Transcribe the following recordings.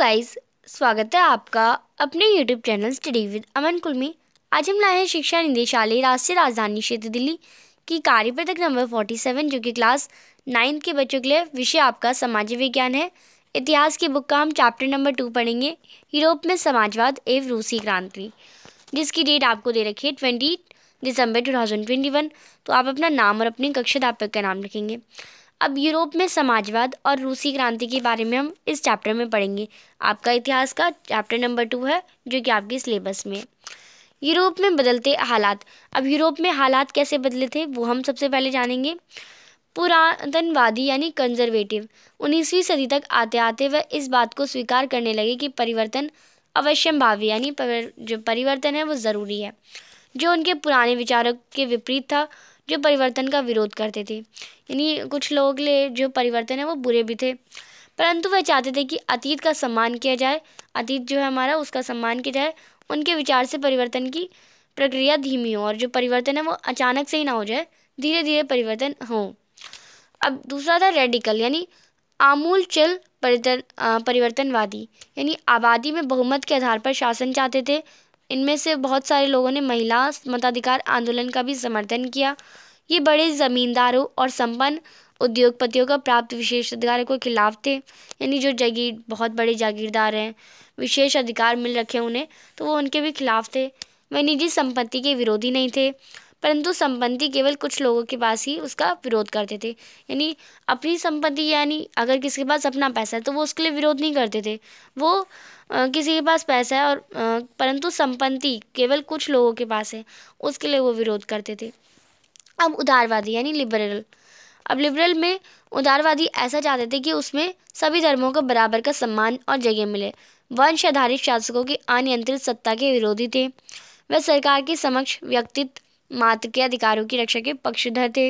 guys स्वागत है आपका अपने YouTube channel study with Aman कुल में आज हम लाए हैं शिक्षा निदेशालय राष्ट्रीय राजधानी क्षेत्र दिल्ली की पदक नंबर फोर्टी सेवन जो कि क्लास नाइन्थ के बच्चों के लिए विषय आपका सामाजिक विज्ञान है इतिहास की बुक का हम चैप्टर नंबर टू पढ़ेंगे यूरोप में समाजवाद एवं रूसी क्रांति जिसकी डेट आपको दे रखी है ट्वेंटी दिसंबर टू तो आप अपना नाम और अपनी कक्षा दापक का नाम लिखेंगे अब यूरोप में समाजवाद और रूसी क्रांति के बारे में हम इस चैप्टर में पढ़ेंगे आपका इतिहास का चैप्टर नंबर टू है जो कि आपके सिलेबस में यूरोप में बदलते हालात अब यूरोप में हालात कैसे बदले थे वो हम सबसे पहले जानेंगे पुरातनवादी यानी कंजर्वेटिव उन्नीसवीं सदी तक आते आते वह इस बात को स्वीकार करने लगे कि परिवर्तन अवश्यम भावी यानी जो परिवर्तन है वो ज़रूरी है जो उनके पुराने विचारों के विपरीत था जो परिवर्तन का विरोध करते थे यानी कुछ लोग ले जो परिवर्तन है वो बुरे भी थे परंतु वह चाहते थे कि अतीत का सम्मान किया जाए अतीत जो है हमारा उसका सम्मान किया जाए उनके विचार से परिवर्तन की प्रक्रिया धीमी हो और जो परिवर्तन है वो अचानक से ही ना हो जाए धीरे धीरे परिवर्तन हो अब दूसरा था रेडिकल यानी आमूल चल परिवर्तनवादी यानी आबादी में बहुमत के आधार पर शासन चाहते थे इनमें से बहुत सारे लोगों ने महिला मताधिकार आंदोलन का भी समर्थन किया ये बड़े ज़मींदारों और संपन्न उद्योगपतियों का प्राप्त विशेष अधिकारों के खिलाफ थे यानी जो जागीर बहुत बड़े जागीरदार हैं विशेष अधिकार मिल रखे उन्हें तो वो उनके भी खिलाफ थे वह निजी संपत्ति के विरोधी नहीं थे परंतु संपत्ति केवल कुछ लोगों के पास ही उसका विरोध करते थे यानी अपनी संपत्ति यानी अगर किसी के पास अपना पैसा है तो वो उसके लिए विरोध नहीं करते थे वो आ, किसी के पास पैसा है और परंतु संपत्ति केवल कुछ लोगों के पास है उसके लिए वो विरोध करते थे अब उदारवादी यानी लिबरल अब लिबरल में उदारवादी ऐसा चाहते थे कि उसमें सभी धर्मों को बराबर का सम्मान और जगह मिले वंश आधारित शासकों की अनियंत्रित सत्ता के विरोधी थे वह सरकार के समक्ष व्यक्तित्व मात्र के अधिकारों की रक्षा के पक्षधर थे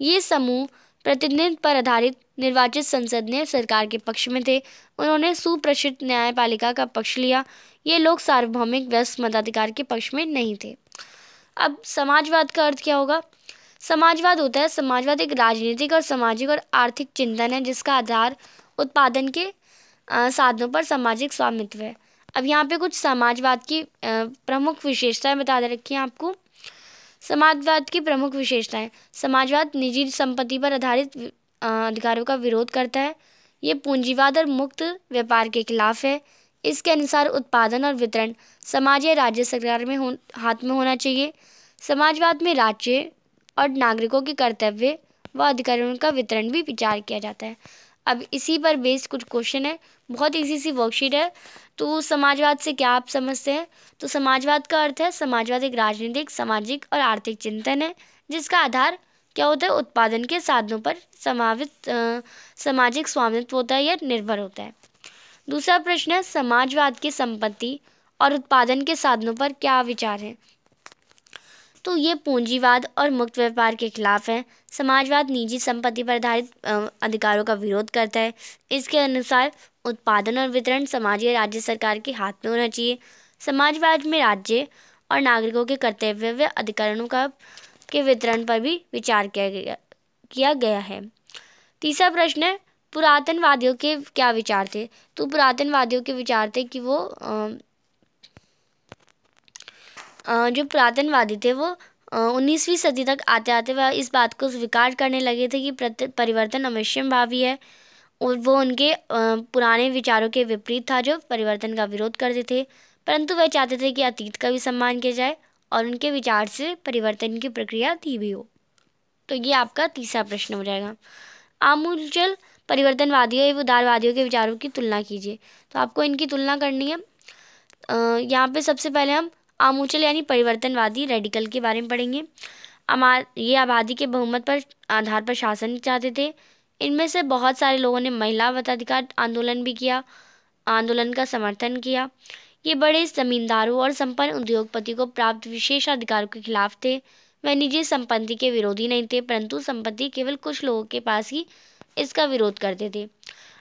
ये समूह प्रतिनिधित्व पर आधारित निर्वाचित संसद ने सरकार के पक्ष में थे उन्होंने सुप्रसिद्ध न्यायपालिका का पक्ष लिया ये लोग सार्वभौमिक व्यस्त मताधिकार के पक्ष में नहीं थे अब समाजवाद का अर्थ क्या होगा समाजवाद होता है समाजवाद एक राजनीतिक और सामाजिक और आर्थिक चिंतन है जिसका आधार उत्पादन के साधनों पर सामाजिक स्वामित्व है अब यहाँ पे कुछ समाजवाद की प्रमुख विशेषताएं बता रखी हैं आपको समाजवाद की प्रमुख विशेषताएं समाजवाद निजी संपत्ति पर आधारित अधिकारों का विरोध करता है ये पूंजीवाद और मुक्त व्यापार के खिलाफ है इसके अनुसार उत्पादन और वितरण समाज या राज्य सरकार में हो हाथ में होना चाहिए समाजवाद में राज्य और नागरिकों के कर्तव्य व अधिकारों का वितरण भी विचार किया जाता है अब इसी पर बेस्ड कुछ क्वेश्चन है बहुत ईजी सी वर्कशीट है तो समाजवाद से क्या आप समझते हैं तो समाजवाद का अर्थ है समाजवाद एक राजनीतिक सामाजिक और आर्थिक चिंतन है जिसका आधार क्या होता है उत्पादन के साधनों पर समावित सामाजिक स्वामित्व होता है या निर्भर होता है दूसरा प्रश्न है समाजवाद की संपत्ति और उत्पादन के साधनों पर क्या विचार है तो ये पूंजीवाद और मुक्त व्यापार के खिलाफ है समाजवाद निजी संपत्ति पर आधारित अधिकारों का विरोध करता है इसके अनुसार उत्पादन और वितरण समाज या राज्य सरकार के हाथ में होना चाहिए समाजवाद में राज्य और नागरिकों के कर्तव्य व अधिकारों का के वितरण पर भी विचार किया गया किया गया है तीसरा प्रश्न है पुरातनवादियों के क्या विचार थे तो पुरातनवादियों के विचार थे कि वो आ, जो पुरातनवादी थे वो उन्नीसवीं सदी तक आते आते वह इस बात को स्वीकार करने लगे थे कि परिवर्तन अवश्य भावी है और वो उनके पुराने विचारों के विपरीत था जो परिवर्तन का विरोध करते थे परंतु वह चाहते थे कि अतीत का भी सम्मान किया जाए और उनके विचार से परिवर्तन की प्रक्रिया भी हो तो ये आपका तीसरा प्रश्न हो जाएगा आमूलचल परिवर्तनवादियों एवं उदारवादियों के विचारों की तुलना कीजिए तो आपको इनकी तुलना करनी है यहाँ पे सबसे पहले हम आमूचल यानी परिवर्तनवादी रेडिकल के बारे में पढ़ेंगे अमा ये आबादी के बहुमत पर आधार पर शासन चाहते थे इनमें से बहुत सारे लोगों ने महिला मताधिकार आंदोलन भी किया आंदोलन का समर्थन किया ये बड़े जमींदारों और संपन्न उद्योगपति को प्राप्त विशेष अधिकारों के खिलाफ थे वह निजी संपत्ति के विरोधी नहीं थे परंतु संपत्ति केवल कुछ लोगों के पास ही इसका विरोध करते थे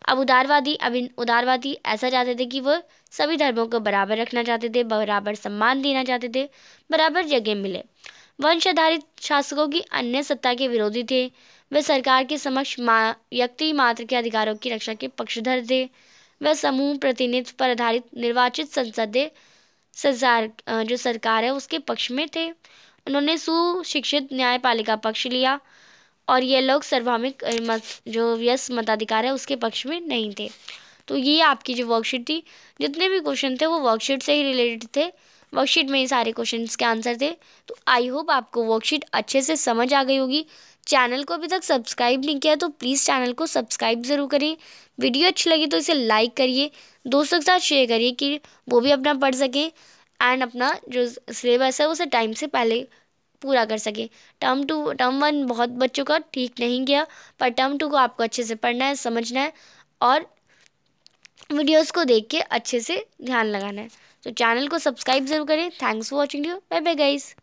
अब उदारवादी अब इन उदारवादी ऐसा चाहते थे कि वह सभी धर्मों को बराबर रखना चाहते थे बराबर सम्मान देना चाहते थे बराबर जगह मिले वंश आधारित शासकों की अन्य सत्ता के विरोधी थे वे सरकार के समक्ष व्यक्ति मा मात्र के अधिकारों की रक्षा के पक्षधर थे वह समूह प्रतिनिधित्व पर आधारित निर्वाचित संसद सरकार जो सरकार है उसके पक्ष में थे उन्होंने सुशिक्षित न्यायपालिका पक्ष लिया और ये लोग मत जो व्यस्त मताधिकार है उसके पक्ष में नहीं थे तो ये आपकी जो वर्कशीट थी जितने भी क्वेश्चन थे वो वर्कशीट से ही रिलेटेड थे वर्कशीट में ही सारे क्वेश्चन के आंसर थे तो आई होप आपको वर्कशीट अच्छे से समझ आ गई होगी चैनल को अभी तक सब्सक्राइब नहीं किया तो प्लीज़ चैनल को सब्सक्राइब ज़रूर करें वीडियो अच्छी लगी तो इसे लाइक करिए दोस्तों के साथ शेयर करिए कि वो भी अपना पढ़ सकें एंड अपना जो सिलेबस है उसे टाइम से पहले पूरा कर सके टर्म टू टर्म वन बहुत बच्चों का ठीक नहीं गया पर टर्म टू को आपको अच्छे से पढ़ना है समझना है और वीडियोस को देख के अच्छे से ध्यान लगाना है तो चैनल को सब्सक्राइब जरूर करें thanks for watching you bye bye guys